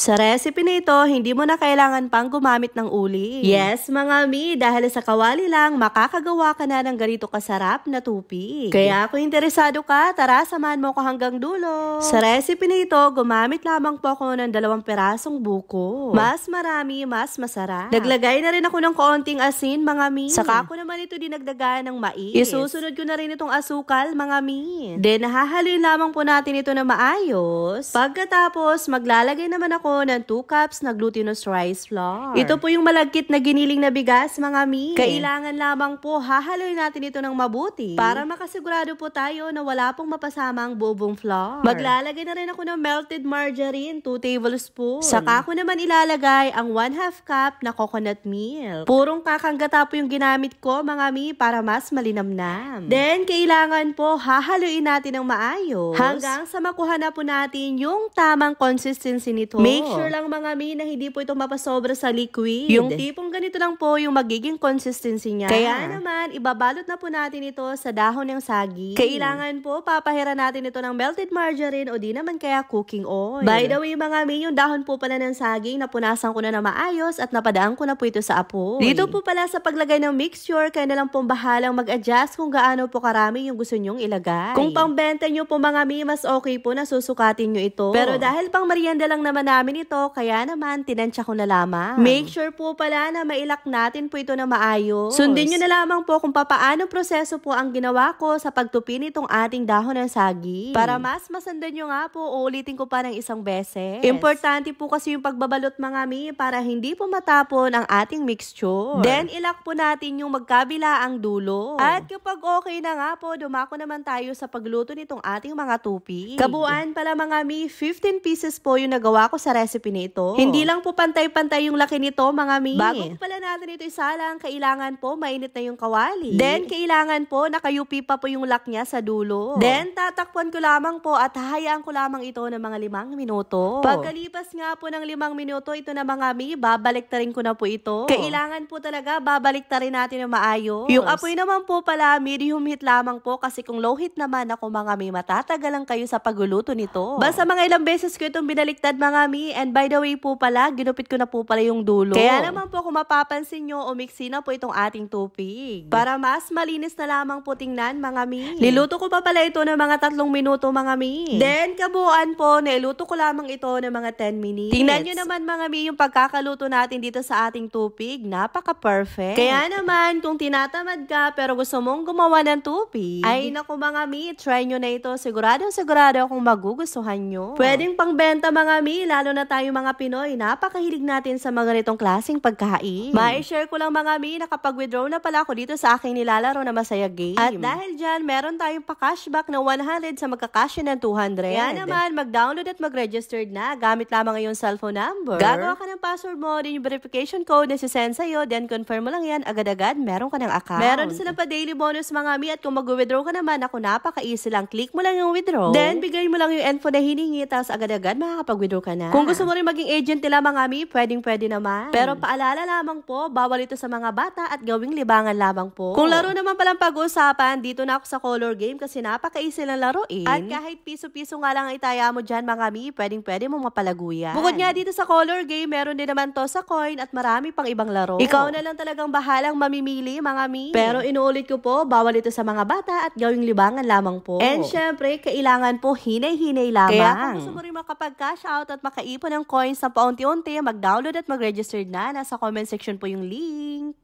Sa recipe na ito, hindi mo na kailangan pang gumamit ng uli. Yes, mga mi, dahil sa kawali lang, makakagawa ka na ng ganito kasarap na tupi. Kaya kung interesado ka, tara, samahan mo ko hanggang dulo. Sa recipe na ito, gumamit lamang po ako ng dalawang perasong buko. Mas marami, mas masarap. Naglagay na rin ako ng konting asin, mga mi. Saka ko naman ito dinagdagan ng mais. Isusunod ko na rin itong asukal, mga mi. Then, hahaluin lamang po natin ito na maayos. Pagkatapos, maglalagay naman ako ako ng 2 cups na glutinous rice flour. Ito po yung malagkit na giniling na bigas, mga mi. Kailangan lamang po hahaloy natin ito ng mabuti para makasigurado po tayo na wala pong mapasamang bubong flour. Maglalagay na rin ako ng melted margarine, 2 tablespoons. Saka ko naman ilalagay ang 1 half cup na coconut milk. Purong kakanggata po yung ginamit ko, mga mi, para mas malinamnam. Then, kailangan po hahaluin natin ng maayos hanggang sa makuha na po natin yung tamang consistency nito. May Make sure lang mga mi na hindi po ito mapasobra sa liquid. Yung tipong ganito lang po yung magiging consistency niya. Kaya naman, ibabalot na po natin ito sa dahon ng sagi. Kailangan po, papahira natin ito ng melted margarine o di naman kaya cooking oil. By the way mga mi, yung dahon po pala ng saging, napunasan ko na na maayos at napadaan ko na po ito sa apoy. Dito po pala sa paglagay ng mixture, kaya na lang po bahalang mag-adjust kung gaano po karami yung gusto nyong ilagay. Kung pangbenta nyo po mga mi, mas okay po na susukatin nyo ito. Pero dahil pang merienda lang naman natin, namin ito, kaya naman tinansya ko na lamang. Make sure po pala na mailak natin po ito na maayos. Sundin nyo na lamang po kung papaano proseso po ang ginawa ko sa pagtupin itong ating dahon ng sagi. Para mas masandan nyo nga po, uulitin ko pa ng isang beses. Importante po kasi yung pagbabalot mga mi para hindi po matapon ang ating mixture. Then ilak po natin yung magkabila ang dulo. At kapag okay na nga po, dumako naman tayo sa pagluto nitong ating mga tupi. Kabuuan pala mga mi, 15 pieces po yung nagawa ko sa sa recipe nito. Hindi lang po pantay-pantay yung laki nito, mga mi. Bago pala natin ito isalang, kailangan po mainit na yung kawali. Then, kailangan po nakayupi pa po yung lak niya sa dulo. Then, tatakpan ko lamang po at hahayaan ko lamang ito ng mga limang minuto. Pagkalipas nga po ng limang minuto, ito na mga mi, babalik na rin ko na po ito. Kailangan po talaga babalik na rin natin na maayos. Yung apoy naman po pala, medium heat lamang po kasi kung low heat naman ako mga mi, matatagalan kayo sa pagluluto nito. Basta mga ilang beses ko itong binaliktad mga mi, Mary. And by the way po pala, ginupit ko na po pala yung dulo. Kaya naman po kung mapapansin nyo, umiksi na po itong ating tupig. Para mas malinis na lamang po tingnan, mga mi. Niluto ko pa pala ito ng mga tatlong minuto, mga mi. Then, kabuuan po, niluto ko lamang ito ng mga 10 minutes. Tingnan nyo naman, mga mi, yung pagkakaluto natin dito sa ating tupig. Napaka-perfect. Kaya naman, kung tinatamad ka pero gusto mong gumawa ng tupig, ay naku, mga mi, try nyo na ito. sigurado sigurado kung magugustuhan nyo. Pwedeng pangbenta, mga mi, lalo Lalo na tayo mga Pinoy, napakahilig natin sa mga nitong klaseng pagkain. Ma-share ko lang mga mi, nakapag-withdraw na pala ako dito sa aking nilalaro na masaya game. At dahil dyan, meron tayong pa-cashback na 100 sa magka magkakasya ng 200. Kaya naman, mag-download at mag-register na gamit lamang ang iyong cellphone number. Gagawa ka ng password mo, din yung verification code na sisend sa'yo, then confirm mo lang yan, agad-agad meron ka ng account. Meron sila pa daily bonus mga mi at kung mag-withdraw ka naman, ako napaka-easy lang. Click mo lang yung withdraw. Then, bigay mo lang yung info na hiningi, tapos agad-agad makakapag-withdraw ka na. Kung kung gusto mo rin maging agent nila mga mi, pwedeng-pwede naman. Pero paalala lamang po, bawal ito sa mga bata at gawing libangan lamang po. Kung laro naman palang pag-uusapan, dito na ako sa color game kasi napaka-easy lang laruin. At kahit piso-piso nga lang itaya mo dyan mga mi, pwedeng-pwede mo mapalaguyan. Bukod nga dito sa color game, meron din naman to sa coin at marami pang ibang laro. Ikaw na lang talagang bahalang mamimili mga mi. Pero inuulit ko po, bawal ito sa mga bata at gawing libangan lamang po. And syempre, kailangan po hinay-hinay lamang. Kaya kung gusto mo rin makapag-cash out at maka makaipon ng coins na paunti-unti, mag-download at mag-register na. Nasa comment section po yung link.